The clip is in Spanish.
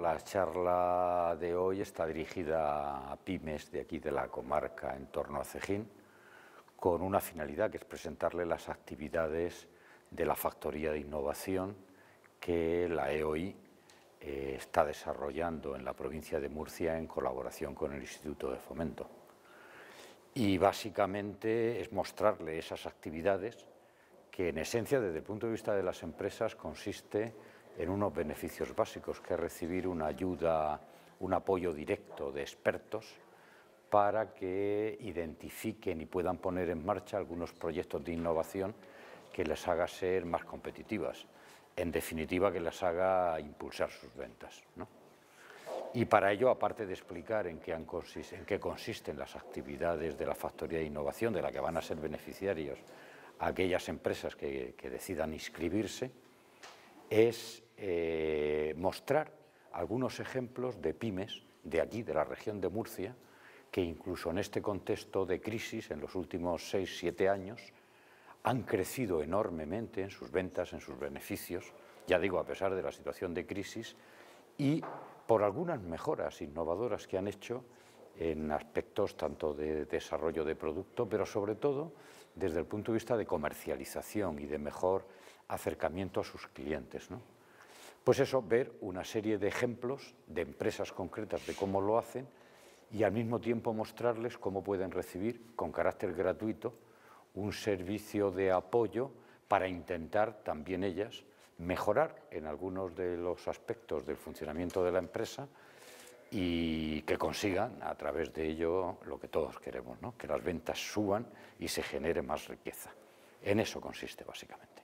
La charla de hoy está dirigida a pymes de aquí de la comarca en torno a Cejín, con una finalidad que es presentarle las actividades de la Factoría de Innovación que la EOI eh, está desarrollando en la provincia de Murcia en colaboración con el Instituto de Fomento. Y básicamente es mostrarle esas actividades que en esencia desde el punto de vista de las empresas consiste en unos beneficios básicos, que es recibir una ayuda, un apoyo directo de expertos para que identifiquen y puedan poner en marcha algunos proyectos de innovación que les haga ser más competitivas, en definitiva que les haga impulsar sus ventas. Y para ello, aparte de explicar en qué, consisten las actividades de la Factoría de Innovación, de la que van a ser beneficiarios aquellas empresas que, decidan inscribirse, es eh, mostrar algunos ejemplos de pymes de aquí, de la región de Murcia, que incluso en este contexto de crisis, en los últimos seis, siete años, han crecido enormemente en sus ventas, en sus beneficios, ya digo, a pesar de la situación de crisis, y por algunas mejoras innovadoras que han hecho en aspectos tanto de desarrollo de producto, pero sobre todo desde el punto de vista de comercialización y de mejor acercamiento a sus clientes. ¿no? Pues eso, ver una serie de ejemplos de empresas concretas de cómo lo hacen y al mismo tiempo mostrarles cómo pueden recibir con carácter gratuito un servicio de apoyo para intentar también ellas mejorar en algunos de los aspectos del funcionamiento de la empresa y que consigan a través de ello lo que todos queremos, que las ventas suban y se genere más riqueza. En eso consiste básicamente.